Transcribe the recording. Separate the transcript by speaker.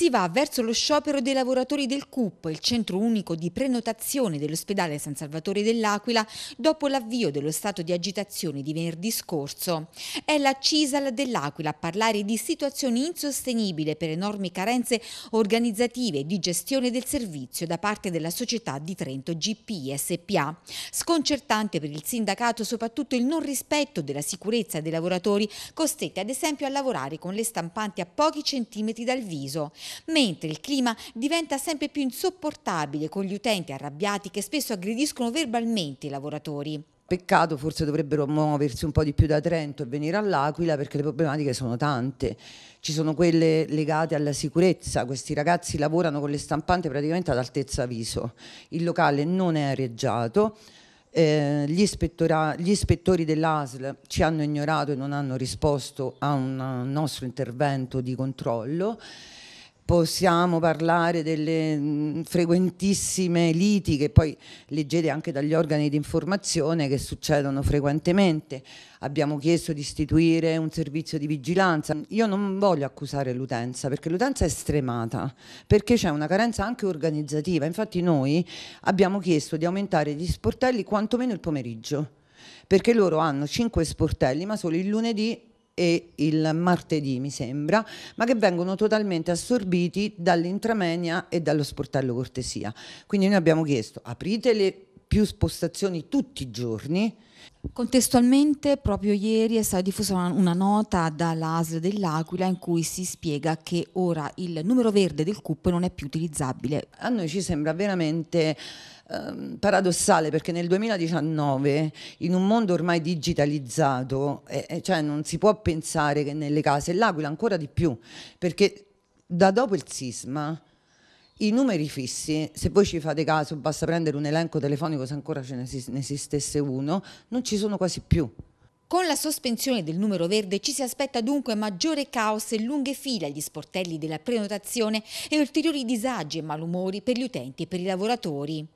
Speaker 1: si va verso lo sciopero dei lavoratori del CUP, il centro unico di prenotazione dell'ospedale San Salvatore dell'Aquila, dopo l'avvio dello stato di agitazione di venerdì scorso. È la CISAL dell'Aquila a parlare di situazioni insostenibili per enormi carenze organizzative e di gestione del servizio da parte della società di Trento GPSPA. Sconcertante per il sindacato soprattutto il non rispetto della sicurezza dei lavoratori, costretti ad esempio a lavorare con le stampanti a pochi centimetri dal viso mentre il clima diventa sempre più insopportabile con gli utenti arrabbiati
Speaker 2: che spesso aggrediscono verbalmente i lavoratori. Peccato, forse dovrebbero muoversi un po' di più da Trento e venire all'Aquila perché le problematiche sono tante. Ci sono quelle legate alla sicurezza, questi ragazzi lavorano con le stampante praticamente ad altezza viso, il locale non è areggiato, eh, gli, gli, ispettori dell'ASL ci hanno ignorato e non hanno risposto a un nostro intervento di controllo possiamo parlare delle mm, frequentissime liti che poi leggete anche dagli organi di informazione che succedono frequentemente. Abbiamo chiesto di istituire un servizio di vigilanza. Io non voglio accusare l'utenza perché l'utenza è stremata, perché c'è una carenza anche organizzativa. Infatti noi abbiamo chiesto di aumentare gli sportelli quantomeno il pomeriggio perché loro hanno 5 sportelli ma solo il lunedì e il martedì, mi sembra, ma che vengono totalmente assorbiti dall'intramenia e dallo sportello cortesia. Quindi noi abbiamo chiesto aprite le più spostazioni tutti i giorni. Contestualmente, proprio
Speaker 1: ieri è stata diffusa una nota dall'ASL dell'Aquila in cui si spiega che ora
Speaker 2: il numero verde del CUP non è più utilizzabile. A noi ci sembra veramente eh, paradossale perché nel 2019 in un mondo ormai digitalizzato eh, eh, cioè non si può pensare che nelle case l'Aquila ancora di più perché da dopo il sisma i numeri fissi, se voi ci fate caso, basta prendere un elenco telefonico se ancora ce ne, esistesse uno, non ci sono quasi più. Con la
Speaker 1: sospensione del numero verde ci si aspetta dunque maggiore caos e lunghe file agli sportelli della prenotazione e ulteriori disagi e malumori per gli utenti e per i lavoratori.